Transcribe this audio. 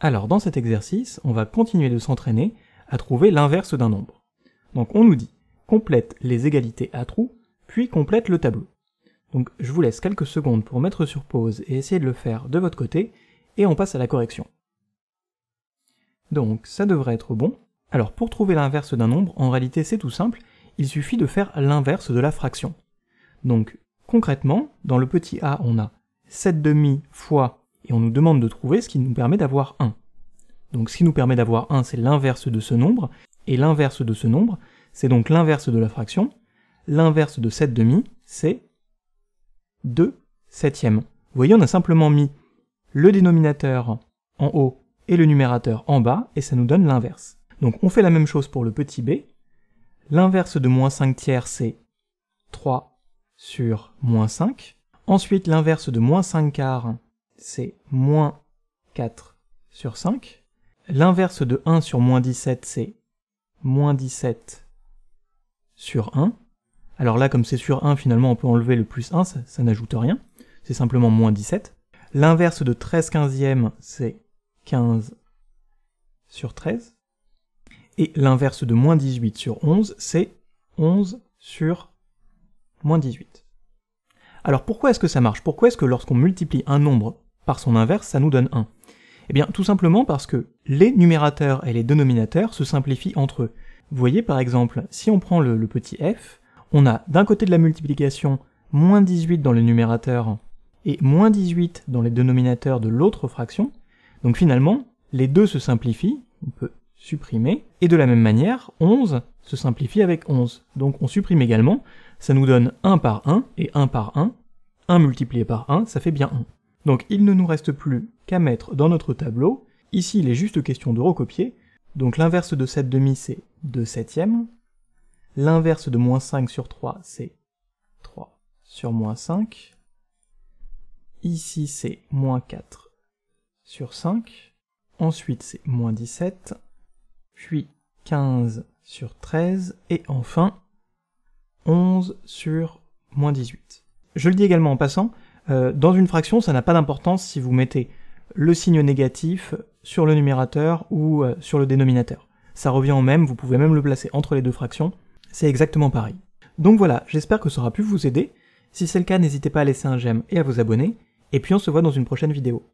Alors dans cet exercice, on va continuer de s'entraîner à trouver l'inverse d'un nombre. Donc on nous dit complète les égalités à trous, puis complète le tableau. Donc je vous laisse quelques secondes pour mettre sur pause et essayer de le faire de votre côté, et on passe à la correction. Donc ça devrait être bon. Alors pour trouver l'inverse d'un nombre, en réalité c'est tout simple, il suffit de faire l'inverse de la fraction. Donc concrètement, dans le petit a on a 7 demi fois et on nous demande de trouver ce qui nous permet d'avoir 1. Donc ce qui nous permet d'avoir 1, c'est l'inverse de ce nombre, et l'inverse de ce nombre, c'est donc l'inverse de la fraction. L'inverse de 7 demi, c'est 2 septième. Vous voyez, on a simplement mis le dénominateur en haut et le numérateur en bas, et ça nous donne l'inverse. Donc on fait la même chose pour le petit b. L'inverse de moins 5 tiers, c'est 3 sur moins 5. Ensuite, l'inverse de moins 5 quarts, c'est moins 4 sur 5. L'inverse de 1 sur moins 17, c'est moins 17 sur 1. Alors là, comme c'est sur 1, finalement, on peut enlever le plus 1, ça, n'ajoute rien. C'est simplement moins 17. L'inverse de 13 quinzième, c'est 15 sur 13. Et l'inverse de moins 18 sur 11, c'est 11 sur moins 18. Alors pourquoi est-ce que ça marche Pourquoi est-ce que lorsqu'on multiplie un nombre par son inverse, ça nous donne 1 Eh bien, tout simplement parce que les numérateurs et les dénominateurs se simplifient entre eux. Vous voyez par exemple, si on prend le, petit f, on a d'un côté de la multiplication moins 18 dans le numérateur et moins 18 dans les dénominateurs de l'autre fraction. Donc finalement, les deux se simplifient, on peut supprimer, et de la même manière, 11 se simplifie avec 11. Donc on supprime également, ça nous donne 1 par 1 et 1 par 1, 1 multiplié par 1, ça fait bien 1. Donc il ne nous reste plus qu'à mettre dans notre tableau, ici il est juste question de recopier, donc l'inverse de 7 demi c'est 2 septièmes, l'inverse de moins 5 sur 3 c'est 3 sur moins 5, ici c'est moins 4 sur 5, ensuite c'est moins 17, puis 15 sur 13, et enfin 11 sur moins 18. Je le dis également en passant, euh, dans une fraction, ça n'a pas d'importance si vous mettez le signe négatif sur le numérateur ou euh, sur le dénominateur. Ça revient au même, vous pouvez même le placer entre les deux fractions, c'est exactement pareil. Donc voilà, j'espère que ça aura pu vous aider. Si c'est le cas, n'hésitez pas à laisser un j'aime et à vous abonner, et puis on se voit dans une prochaine vidéo.